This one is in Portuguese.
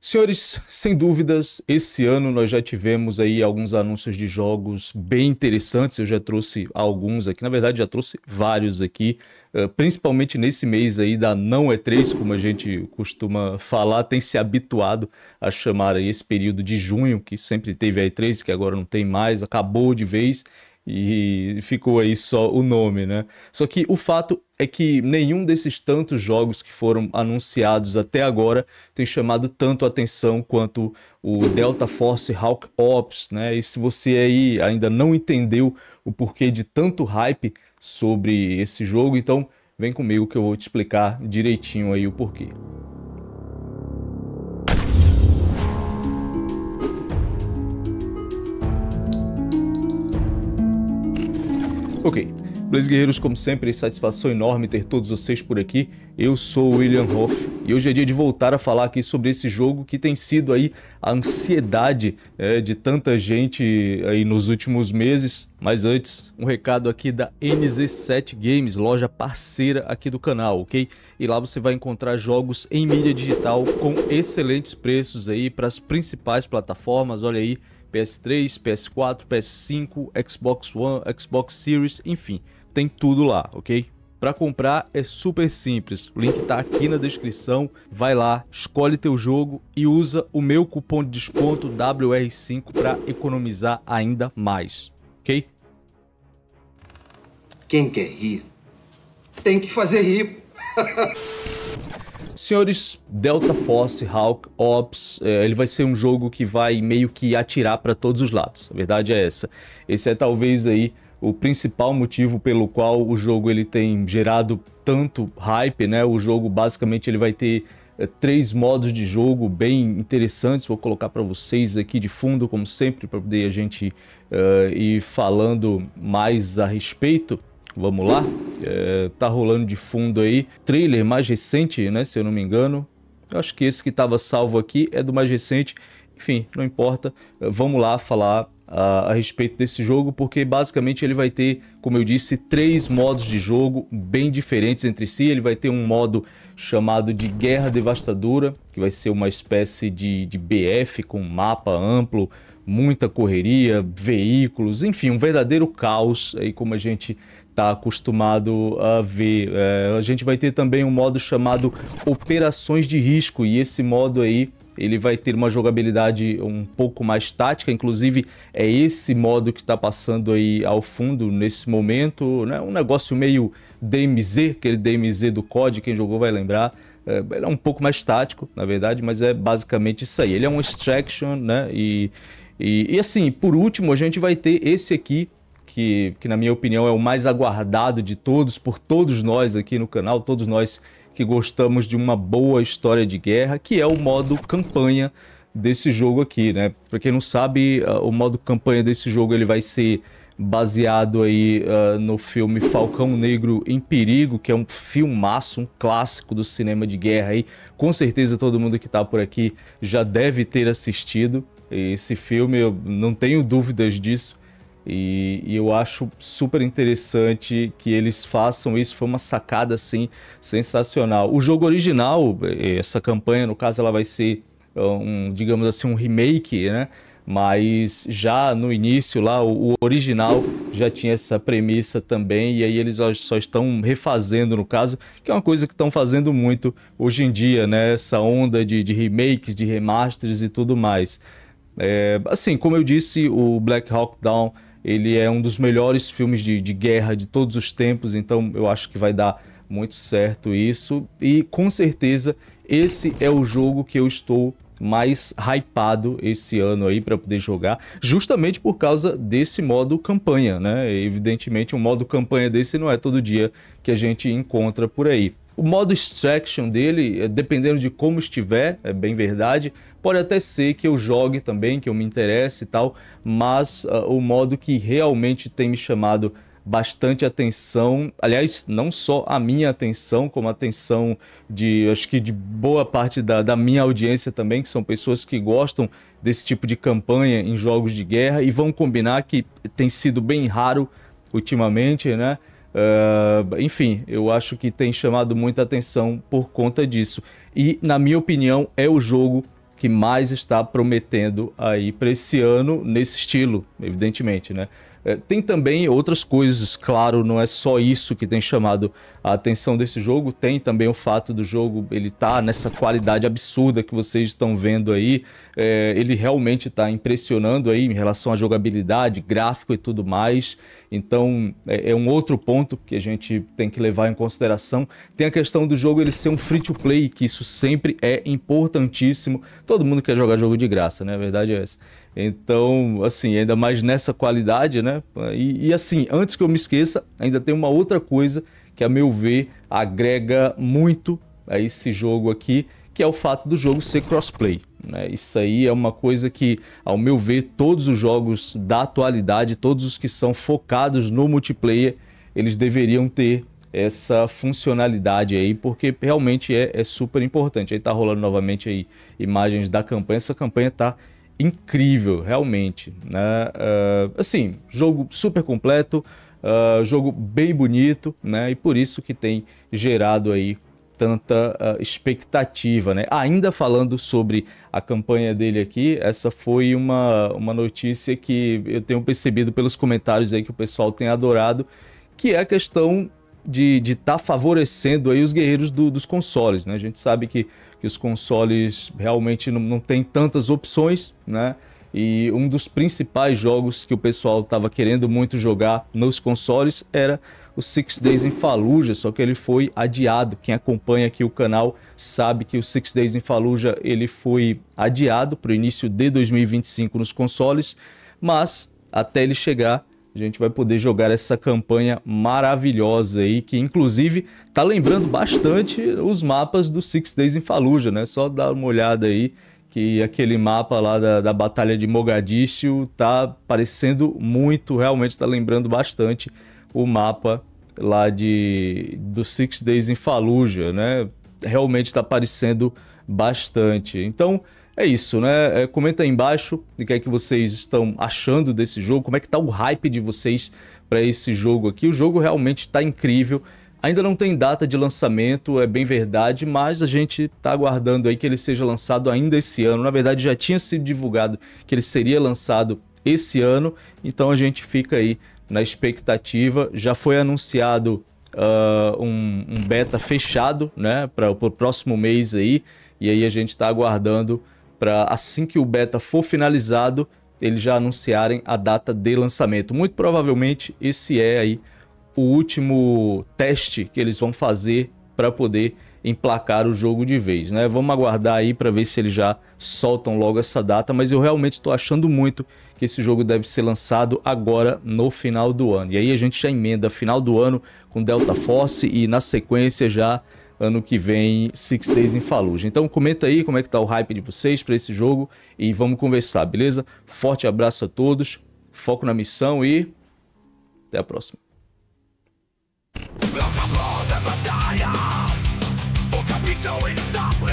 Senhores, sem dúvidas, esse ano nós já tivemos aí alguns anúncios de jogos bem interessantes. Eu já trouxe alguns aqui, na verdade já trouxe vários aqui, eh, principalmente nesse mês aí da não E3, é como a gente costuma falar, tem se habituado a chamar aí esse período de junho, que sempre teve a E3, que agora não tem mais, acabou de vez e ficou aí só o nome, né? Só que o fato é que nenhum desses tantos jogos que foram anunciados até agora tem chamado tanto atenção quanto o Delta Force Hawk Ops, né? E se você aí ainda não entendeu o porquê de tanto hype sobre esse jogo, então vem comigo que eu vou te explicar direitinho aí o porquê. Ok, Blaze Guerreiros, como sempre, satisfação enorme ter todos vocês por aqui. Eu sou o William Hoff e hoje é dia de voltar a falar aqui sobre esse jogo que tem sido aí a ansiedade é, de tanta gente aí nos últimos meses. Mas antes, um recado aqui da NZ7 Games, loja parceira aqui do canal, ok? E lá você vai encontrar jogos em mídia digital com excelentes preços aí para as principais plataformas, olha aí PS3, PS4, PS5, Xbox One, Xbox Series, enfim, tem tudo lá, ok? Para comprar é super simples, o link tá aqui na descrição, vai lá, escolhe teu jogo e usa o meu cupom de desconto WR5 para economizar ainda mais, ok? Quem quer rir, tem que fazer rir. Senhores, Delta Force, Hawk, Ops, é, ele vai ser um jogo que vai meio que atirar para todos os lados. A verdade é essa. Esse é talvez aí o principal motivo pelo qual o jogo ele tem gerado tanto hype, né? O jogo basicamente ele vai ter é, três modos de jogo bem interessantes. Vou colocar para vocês aqui de fundo, como sempre, para poder a gente uh, ir falando mais a respeito. Vamos lá? É, tá rolando de fundo aí. Trailer mais recente, né? Se eu não me engano. Eu acho que esse que estava salvo aqui é do mais recente. Enfim, não importa. É, vamos lá falar a, a, respeito desse jogo, porque basicamente ele vai ter, como eu disse, três modos de jogo bem diferentes entre si. Ele vai ter um modo chamado de Guerra Devastadora, que vai ser uma espécie de, de BF com mapa amplo, muita correria, veículos, enfim, um verdadeiro caos, aí como a gente está acostumado a ver. É, a gente vai ter também um modo chamado operações de risco e esse modo aí ele vai ter uma jogabilidade um pouco mais tática, inclusive é esse modo que está passando aí ao fundo nesse momento, né? um negócio meio DMZ, aquele DMZ do COD, quem jogou vai lembrar, é, ele é um pouco mais tático, na verdade, mas é basicamente isso aí. Ele é um extraction, né? E, e, e, assim, por último, a gente vai ter esse aqui, que, que na minha opinião é o mais aguardado de todos, por todos nós aqui no canal, todos nós que gostamos de uma boa história de guerra, que é o modo campanha desse jogo aqui, né? Para quem não sabe, ah, o modo campanha desse jogo ele vai ser baseado aí uh, no filme Falcão Negro em Perigo, que é um filmaço, um clássico do cinema de guerra aí. Com certeza todo mundo que está por aqui já deve ter assistido esse filme, eu não tenho dúvidas disso. E, e, eu acho super interessante que eles façam isso. Foi uma sacada assim sensacional. O jogo original, eh, essa campanha, no caso, ela vai ser eh, um, digamos assim, um remake, né? Mas já no início lá, o, o original já tinha essa premissa também, e aí eles só estão refazendo, no caso, que é uma coisa que estão fazendo muito hoje em dia, né? Essa onda de, de remakes, de remasters e tudo mais. É, assim, como eu disse, o Black Hawk Down ele é um dos melhores filmes de, de guerra de todos os tempos, então eu acho que vai dar muito certo isso. E com certeza esse é o jogo que eu estou mais hypado esse ano aí para poder jogar, justamente por causa desse modo campanha, né? Evidentemente, um modo campanha desse não é todo dia que a gente encontra por aí. O modo extraction dele, eh, dependendo de como estiver, é bem verdade, pode até ser que eu jogue também, que eu me interesse e tal, mas uh, o modo que realmente tem me chamado bastante atenção, aliás, não só a minha atenção, como a atenção de, acho que de boa parte da, da minha audiência também, que são pessoas que gostam desse tipo de campanha em jogos de guerra e vão combinar que tem sido bem raro ultimamente, né? Uh, enfim, eu acho que tem chamado muita atenção por conta disso. E, na minha opinião, é o jogo que mais está prometendo aí para esse ano, nesse estilo, evidentemente, né? É, tem também outras coisas, claro, não é só isso que tem chamado a atenção desse jogo. Tem também o fato do jogo ele tá nessa qualidade absurda que vocês estão vendo aí. É, ele realmente está impressionando aí em relação à jogabilidade, gráfico e tudo mais. Então é, é, um outro ponto que a gente tem que levar em consideração. Tem a questão do jogo ele ser um free to play, que isso sempre é importantíssimo. Todo mundo quer jogar jogo de graça, né? A verdade é essa. Então, assim, ainda mais nessa qualidade, né? E, e, assim, antes que eu me esqueça, ainda tem uma outra coisa que, a meu ver, agrega muito a esse jogo aqui, que é o fato do jogo ser crossplay. Né? Isso aí é uma coisa que, ao meu ver, todos os jogos da atualidade, todos os que são focados no multiplayer, eles deveriam ter essa funcionalidade aí, porque realmente é, é super importante. Aí tá rolando novamente aí imagens da campanha, essa campanha tá incrível, realmente. Né? Uh, assim, jogo super completo, uh, jogo bem bonito, né? E por isso que tem gerado aí tanta uh, expectativa, né? Ainda falando sobre a campanha dele aqui, essa foi uma, uma notícia que eu tenho percebido pelos comentários aí que o pessoal tem adorado, que é a questão de estar tá favorecendo aí os guerreiros do, dos consoles, né? A gente sabe que, que os consoles realmente não, não tem tantas opções, né? E um dos principais jogos que o pessoal estava querendo muito jogar nos consoles era o Six Days in Fallujah, só que ele foi adiado. Quem acompanha aqui o canal sabe que o Six Days in Fallujah ele foi adiado para o início de 2025 nos consoles, mas até ele chegar gente vai poder jogar essa campanha maravilhosa aí, que inclusive tá lembrando bastante os mapas do Six Days em Fallujah, né? Só dar uma olhada aí que aquele mapa lá da, da Batalha de Mogadíscio tá parecendo muito, realmente tá lembrando bastante o mapa lá de do Six Days em Fallujah, né? Realmente tá parecendo bastante. Então, é isso, né? É, comenta aí embaixo o que é que vocês estão achando desse jogo, como é que tá o hype de vocês para esse jogo aqui. O jogo realmente está incrível. Ainda não tem data de lançamento, é bem verdade, mas a gente está aguardando aí que ele seja lançado ainda esse ano. Na verdade, já tinha sido divulgado que ele seria lançado esse ano, então a gente fica aí na expectativa. Já foi anunciado uh, um, um, beta fechado, né, para o próximo mês aí, e aí a gente está aguardando para assim que o beta for finalizado, eles já anunciarem a data de lançamento. Muito provavelmente esse é aí o último teste que eles vão fazer para poder emplacar o jogo de vez, né? Vamos aguardar aí para ver se eles já soltam logo essa data, mas eu realmente estou achando muito que esse jogo deve ser lançado agora no final do ano. E aí a gente já emenda final do ano com Delta Force e na sequência já ano que vem Six Days em Fallujah. Então comenta aí como é que tá o hype de vocês para esse jogo e vamos conversar, beleza? Forte abraço a todos, foco na missão e até a próxima. O capitão está